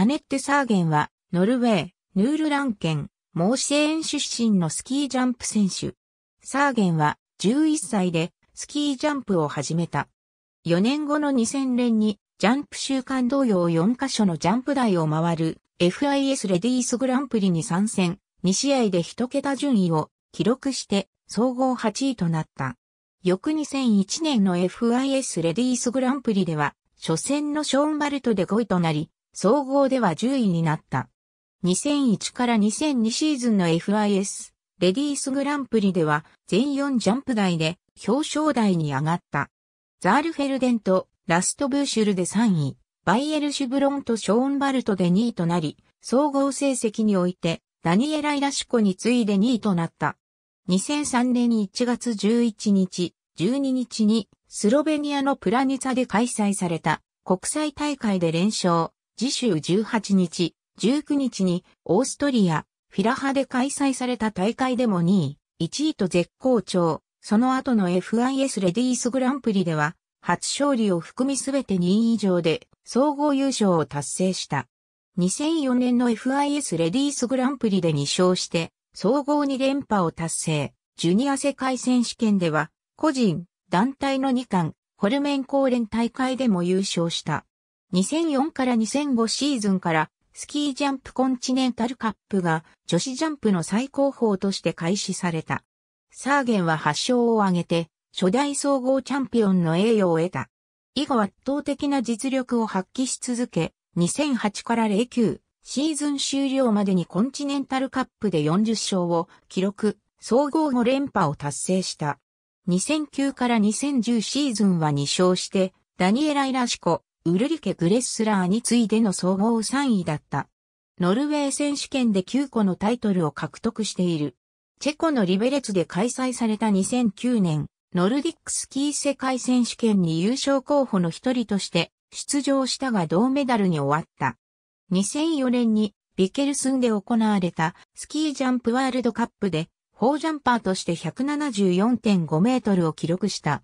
アネッテ・サーゲンは、ノルウェー、ヌールラン県、モーシェーン出身のスキージャンプ選手。サーゲンは、11歳で、スキージャンプを始めた。4年後の2000年に、ジャンプ週間同様4カ所のジャンプ台を回る、FIS レディースグランプリに参戦、2試合で1桁順位を記録して総合8位となった。翌2001年の FIS レディースグランプリでは、初戦のショーンバルトで5位となり、総合では10位になった。2001から2002シーズンの FIS レディースグランプリでは全4ジャンプ台で表彰台に上がった。ザールフェルデンとラストブーシュルで3位、バイエルシュブロンとショーンバルトで2位となり、総合成績においてダニエラ・イラシコに次いで2位となった。2003年1月11日、12日にスロベニアのプラニツァで開催された国際大会で連勝、次週18日、19日にオーストリア、フィラハで開催された大会でも2位、1位と絶好調、その後の FIS レディースグランプリでは、初勝利を含みすべて2位以上で、総合優勝を達成した。2004年の FIS レディースグランプリで2勝して、総合2連覇を達成。ジュニア世界選手権では、個人、団体の2冠、ホルメン公連大会でも優勝した。2004から2005シーズンからスキージャンプコンチネンタルカップが女子ジャンプの最高峰として開始された。サーゲンは8勝を挙げて初代総合チャンピオンの栄誉を得た。以後圧倒的な実力を発揮し続け、2008から09シーズン終了までにコンチネンタルカップで40勝を記録、総合5連覇を達成した。2009から2010シーズンは2勝して、ダニエラ・イラシコ、ウルリケ・グレッスラーに次いでの総合3位だった。ノルウェー選手権で9個のタイトルを獲得している。チェコのリベレツで開催された2009年、ノルディックスキー世界選手権に優勝候補の一人として出場したが銅メダルに終わった。2004年にビケルスンで行われたスキージャンプワールドカップで、フォージャンパーとして174.5メートルを記録した。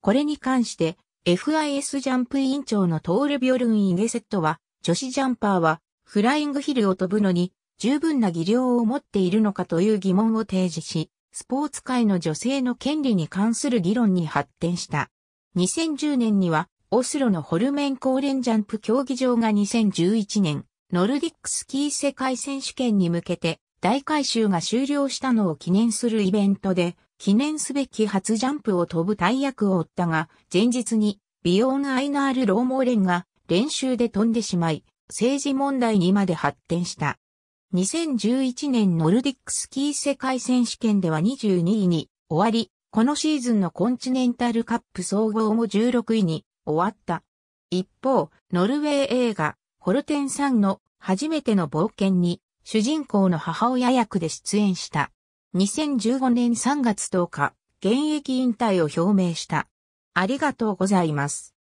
これに関して FIS ジャンプ委員長のトール・ビョルン・イゲセットは、女子ジャンパーは、フライングヒルを飛ぶのに、十分な技量を持っているのかという疑問を提示し、スポーツ界の女性の権利に関する議論に発展した。2010年には、オスロのホルメンコーレンジャンプ競技場が2011年、ノルディックスキー世界選手権に向けて、大改修が終了したのを記念するイベントで、記念すべき初ジャンプを飛ぶ大役を負ったが、前日に、美容のアイナール・ローモーレンが練習で飛んでしまい、政治問題にまで発展した。2011年ノルディックスキー世界選手権では22位に終わり、このシーズンのコンチネンタルカップ総合も16位に終わった。一方、ノルウェー映画、ホルテンさんの初めての冒険に主人公の母親役で出演した。2015年3月10日、現役引退を表明した。ありがとうございます。